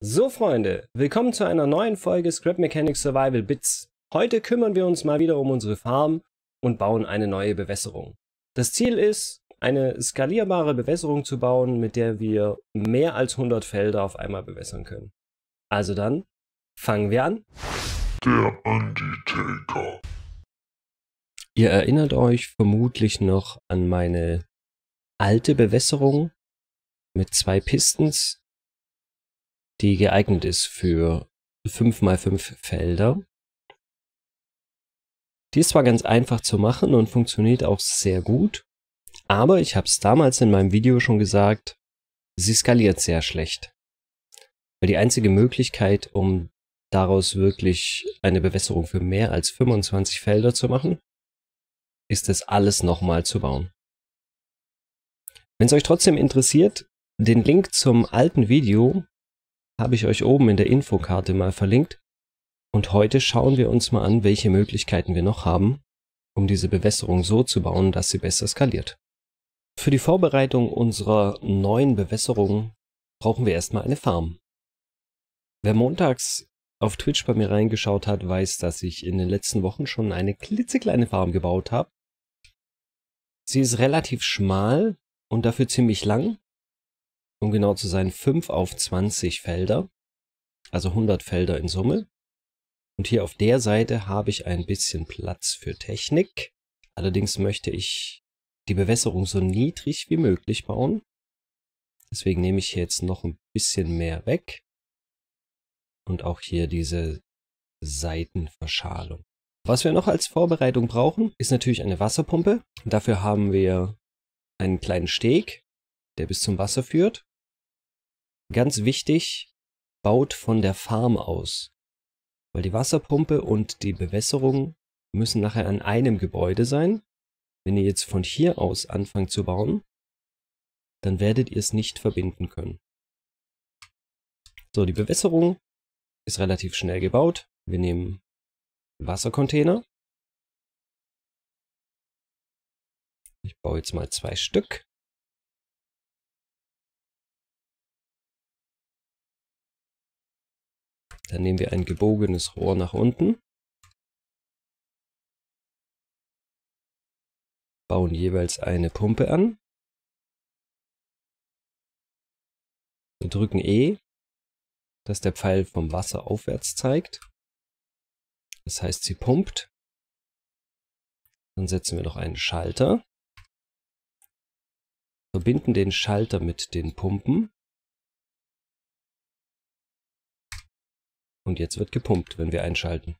So Freunde, willkommen zu einer neuen Folge Scrap Mechanics Survival Bits. Heute kümmern wir uns mal wieder um unsere Farm und bauen eine neue Bewässerung. Das Ziel ist, eine skalierbare Bewässerung zu bauen, mit der wir mehr als 100 Felder auf einmal bewässern können. Also dann, fangen wir an. Der Undertaker. Ihr erinnert euch vermutlich noch an meine alte Bewässerung mit zwei Pistons, die geeignet ist für 5x5 Felder. Die ist zwar ganz einfach zu machen und funktioniert auch sehr gut, aber ich habe es damals in meinem Video schon gesagt, sie skaliert sehr schlecht. Weil die einzige Möglichkeit, um daraus wirklich eine Bewässerung für mehr als 25 Felder zu machen, ist es alles nochmal zu bauen. Wenn es euch trotzdem interessiert, den Link zum alten Video habe ich euch oben in der Infokarte mal verlinkt. Und heute schauen wir uns mal an, welche Möglichkeiten wir noch haben, um diese Bewässerung so zu bauen, dass sie besser skaliert. Für die Vorbereitung unserer neuen Bewässerung brauchen wir erstmal eine Farm. Wer montags auf Twitch bei mir reingeschaut hat, weiß, dass ich in den letzten Wochen schon eine klitzekleine Farm gebaut habe. Sie ist relativ schmal und dafür ziemlich lang um genau zu sein, 5 auf 20 Felder, also 100 Felder in Summe. Und hier auf der Seite habe ich ein bisschen Platz für Technik. Allerdings möchte ich die Bewässerung so niedrig wie möglich bauen. Deswegen nehme ich hier jetzt noch ein bisschen mehr weg. Und auch hier diese Seitenverschalung. Was wir noch als Vorbereitung brauchen, ist natürlich eine Wasserpumpe. Dafür haben wir einen kleinen Steg, der bis zum Wasser führt. Ganz wichtig, baut von der Farm aus. Weil die Wasserpumpe und die Bewässerung müssen nachher an einem Gebäude sein. Wenn ihr jetzt von hier aus anfangt zu bauen, dann werdet ihr es nicht verbinden können. So, die Bewässerung ist relativ schnell gebaut. Wir nehmen Wassercontainer. Ich baue jetzt mal zwei Stück. Dann nehmen wir ein gebogenes Rohr nach unten. Bauen jeweils eine Pumpe an. Wir drücken E, dass der Pfeil vom Wasser aufwärts zeigt. Das heißt, sie pumpt. Dann setzen wir noch einen Schalter. Verbinden den Schalter mit den Pumpen. Und jetzt wird gepumpt, wenn wir einschalten.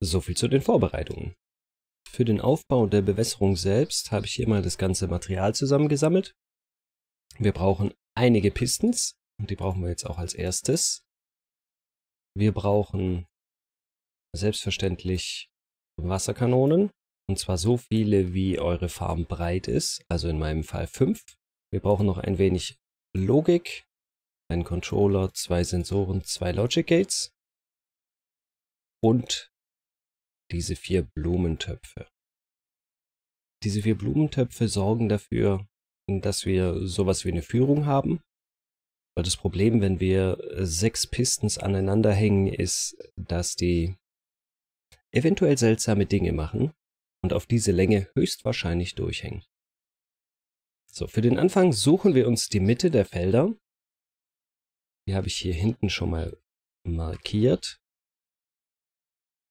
Soviel zu den Vorbereitungen. Für den Aufbau der Bewässerung selbst habe ich hier mal das ganze Material zusammengesammelt. Wir brauchen einige Pistons und die brauchen wir jetzt auch als erstes. Wir brauchen selbstverständlich Wasserkanonen und zwar so viele, wie eure Farm breit ist, also in meinem Fall fünf. Wir brauchen noch ein wenig Logik, ein Controller, zwei Sensoren, zwei Logic Gates und diese vier Blumentöpfe. Diese vier Blumentöpfe sorgen dafür, dass wir sowas wie eine Führung haben. Weil das Problem, wenn wir sechs Pistons aneinander hängen, ist, dass die eventuell seltsame Dinge machen und auf diese Länge höchstwahrscheinlich durchhängen. So, für den Anfang suchen wir uns die Mitte der Felder die habe ich hier hinten schon mal markiert.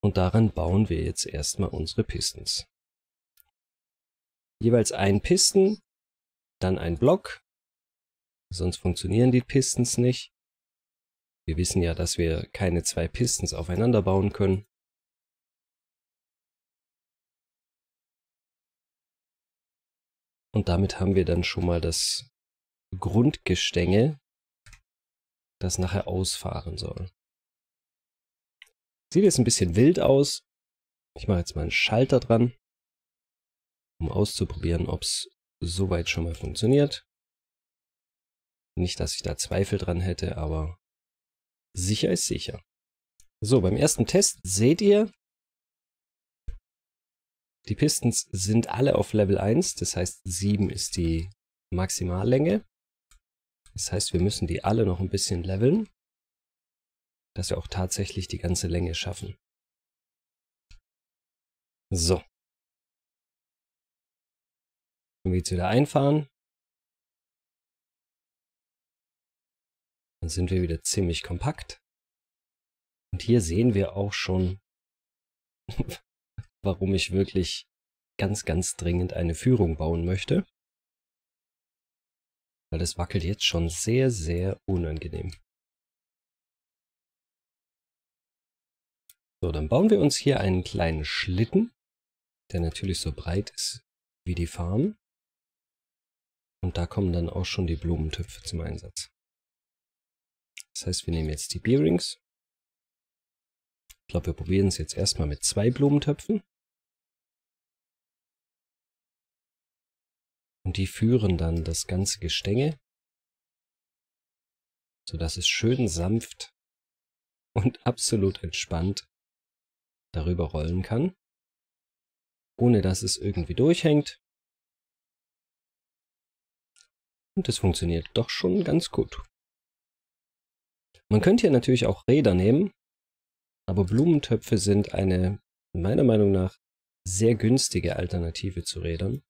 Und daran bauen wir jetzt erstmal unsere Pistons. Jeweils ein Pisten, dann ein Block. Sonst funktionieren die Pistons nicht. Wir wissen ja, dass wir keine zwei Pistons aufeinander bauen können. Und damit haben wir dann schon mal das Grundgestänge das nachher ausfahren soll. Sieht jetzt ein bisschen wild aus. Ich mache jetzt mal einen Schalter dran, um auszuprobieren, ob es soweit schon mal funktioniert. Nicht, dass ich da Zweifel dran hätte, aber sicher ist sicher. So, beim ersten Test seht ihr, die Pistons sind alle auf Level 1, das heißt 7 ist die Maximallänge. Das heißt, wir müssen die alle noch ein bisschen leveln, dass wir auch tatsächlich die ganze Länge schaffen. So. Wenn wir jetzt wieder einfahren, dann sind wir wieder ziemlich kompakt. Und hier sehen wir auch schon, warum ich wirklich ganz, ganz dringend eine Führung bauen möchte weil das wackelt jetzt schon sehr, sehr unangenehm. So, dann bauen wir uns hier einen kleinen Schlitten, der natürlich so breit ist wie die Farm. Und da kommen dann auch schon die Blumentöpfe zum Einsatz. Das heißt, wir nehmen jetzt die Bearings. Ich glaube, wir probieren es jetzt erstmal mit zwei Blumentöpfen. und die führen dann das ganze Gestänge, sodass es schön sanft und absolut entspannt darüber rollen kann, ohne dass es irgendwie durchhängt. Und es funktioniert doch schon ganz gut. Man könnte hier natürlich auch Räder nehmen, aber Blumentöpfe sind eine meiner Meinung nach sehr günstige Alternative zu Rädern.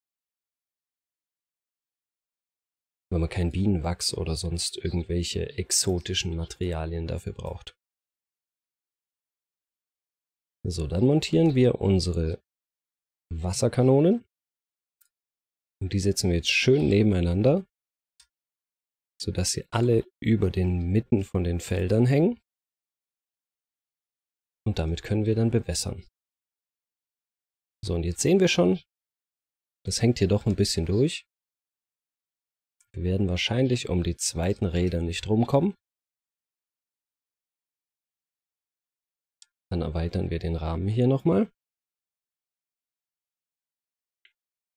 wenn man kein Bienenwachs oder sonst irgendwelche exotischen Materialien dafür braucht. So, dann montieren wir unsere Wasserkanonen. Und die setzen wir jetzt schön nebeneinander, sodass sie alle über den Mitten von den Feldern hängen. Und damit können wir dann bewässern. So, und jetzt sehen wir schon, das hängt hier doch ein bisschen durch. Wir werden wahrscheinlich um die zweiten Räder nicht rumkommen. Dann erweitern wir den Rahmen hier nochmal.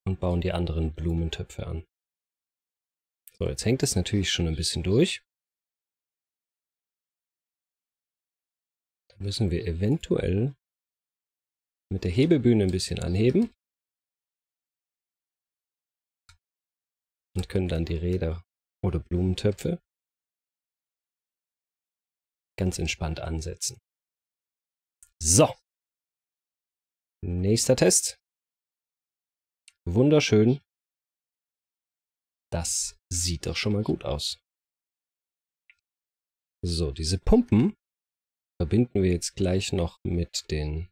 Und bauen die anderen Blumentöpfe an. So, jetzt hängt es natürlich schon ein bisschen durch. Da müssen wir eventuell mit der Hebebühne ein bisschen anheben. und können dann die Räder oder Blumentöpfe ganz entspannt ansetzen. So. Nächster Test. Wunderschön. Das sieht doch schon mal gut aus. So, diese Pumpen verbinden wir jetzt gleich noch mit den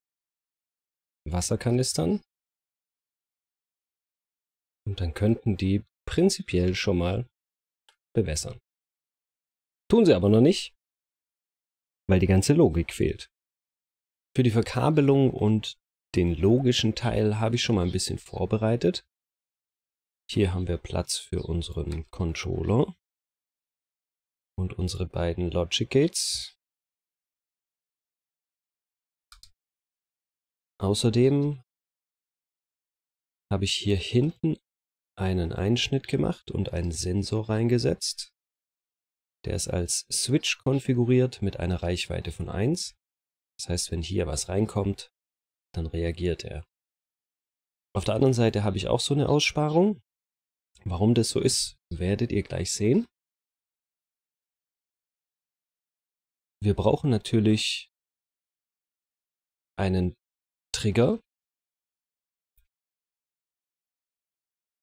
Wasserkanistern. Und dann könnten die prinzipiell schon mal bewässern. Tun sie aber noch nicht, weil die ganze Logik fehlt. Für die Verkabelung und den logischen Teil habe ich schon mal ein bisschen vorbereitet. Hier haben wir Platz für unseren Controller und unsere beiden Logic Gates. Außerdem habe ich hier hinten einen Einschnitt gemacht und einen Sensor reingesetzt. Der ist als Switch konfiguriert mit einer Reichweite von 1. Das heißt, wenn hier was reinkommt, dann reagiert er. Auf der anderen Seite habe ich auch so eine Aussparung. Warum das so ist, werdet ihr gleich sehen. Wir brauchen natürlich einen Trigger,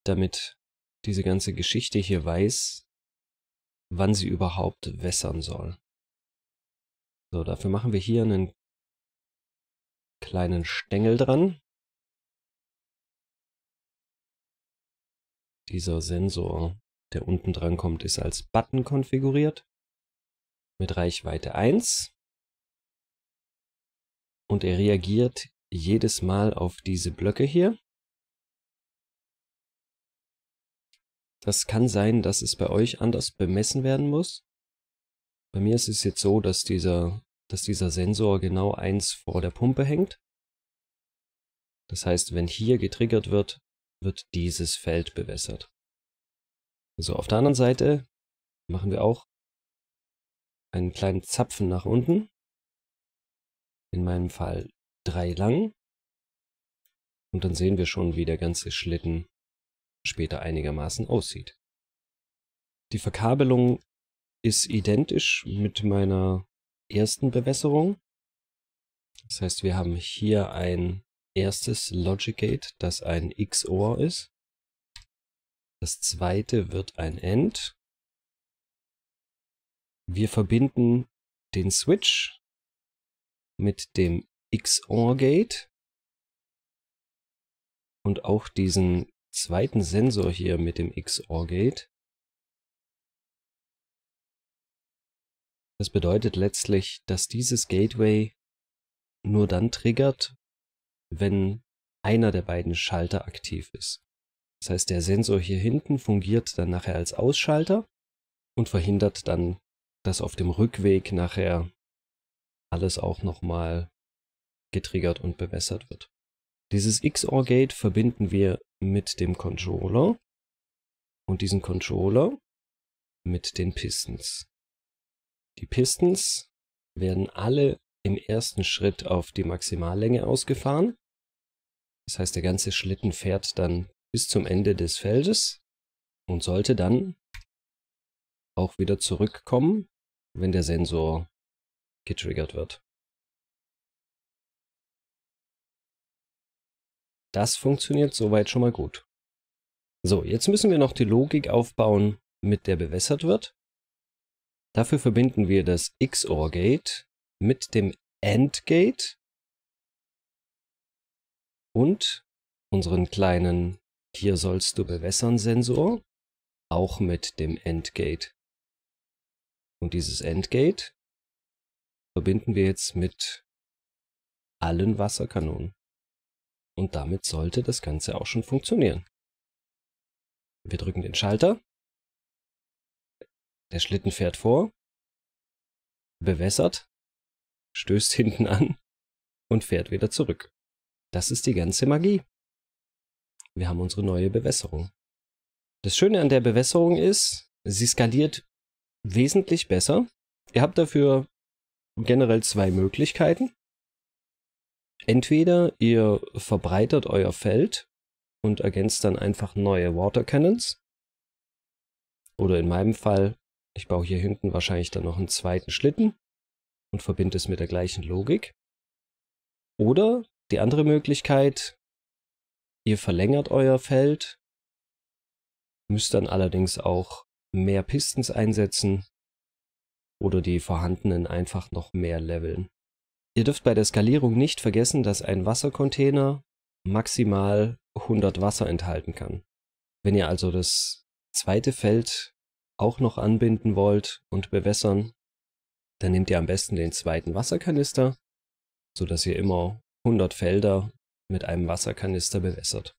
damit diese ganze Geschichte hier weiß, wann sie überhaupt wässern soll. So, dafür machen wir hier einen kleinen Stängel dran. Dieser Sensor, der unten dran kommt, ist als Button konfiguriert mit Reichweite 1 und er reagiert jedes Mal auf diese Blöcke hier. Das kann sein, dass es bei euch anders bemessen werden muss. Bei mir ist es jetzt so, dass dieser, dass dieser Sensor genau eins vor der Pumpe hängt. Das heißt, wenn hier getriggert wird, wird dieses Feld bewässert. So, also auf der anderen Seite machen wir auch einen kleinen Zapfen nach unten. In meinem Fall drei lang. Und dann sehen wir schon, wie der ganze Schlitten später einigermaßen aussieht. Die Verkabelung ist identisch mit meiner ersten Bewässerung. Das heißt, wir haben hier ein erstes Logic Gate, das ein XOR ist. Das zweite wird ein End. Wir verbinden den Switch mit dem XOR Gate und auch diesen zweiten Sensor hier mit dem XOR-Gate. Das bedeutet letztlich, dass dieses Gateway nur dann triggert, wenn einer der beiden Schalter aktiv ist. Das heißt, der Sensor hier hinten fungiert dann nachher als Ausschalter und verhindert dann, dass auf dem Rückweg nachher alles auch nochmal getriggert und bewässert wird. Dieses XOR-Gate verbinden wir mit dem Controller und diesen Controller mit den Pistons. Die Pistons werden alle im ersten Schritt auf die Maximallänge ausgefahren. Das heißt, der ganze Schlitten fährt dann bis zum Ende des Feldes und sollte dann auch wieder zurückkommen, wenn der Sensor getriggert wird. Das funktioniert soweit schon mal gut. So, jetzt müssen wir noch die Logik aufbauen, mit der bewässert wird. Dafür verbinden wir das XOR-Gate mit dem AND-Gate und unseren kleinen Hier sollst du bewässern Sensor, auch mit dem AND-Gate. Und dieses AND-Gate verbinden wir jetzt mit allen Wasserkanonen. Und damit sollte das Ganze auch schon funktionieren. Wir drücken den Schalter. Der Schlitten fährt vor, bewässert, stößt hinten an und fährt wieder zurück. Das ist die ganze Magie. Wir haben unsere neue Bewässerung. Das Schöne an der Bewässerung ist, sie skaliert wesentlich besser. Ihr habt dafür generell zwei Möglichkeiten. Entweder ihr verbreitert euer Feld und ergänzt dann einfach neue Water Cannons. Oder in meinem Fall, ich baue hier hinten wahrscheinlich dann noch einen zweiten Schlitten und verbinde es mit der gleichen Logik. Oder die andere Möglichkeit, ihr verlängert euer Feld, müsst dann allerdings auch mehr Pistons einsetzen oder die vorhandenen einfach noch mehr leveln. Ihr dürft bei der Skalierung nicht vergessen, dass ein Wassercontainer maximal 100 Wasser enthalten kann. Wenn ihr also das zweite Feld auch noch anbinden wollt und bewässern, dann nehmt ihr am besten den zweiten Wasserkanister, sodass ihr immer 100 Felder mit einem Wasserkanister bewässert.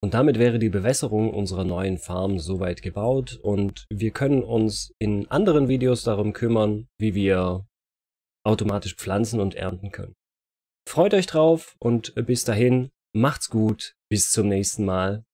Und damit wäre die Bewässerung unserer neuen Farm soweit gebaut und wir können uns in anderen Videos darum kümmern, wie wir automatisch pflanzen und ernten können. Freut euch drauf und bis dahin, macht's gut, bis zum nächsten Mal.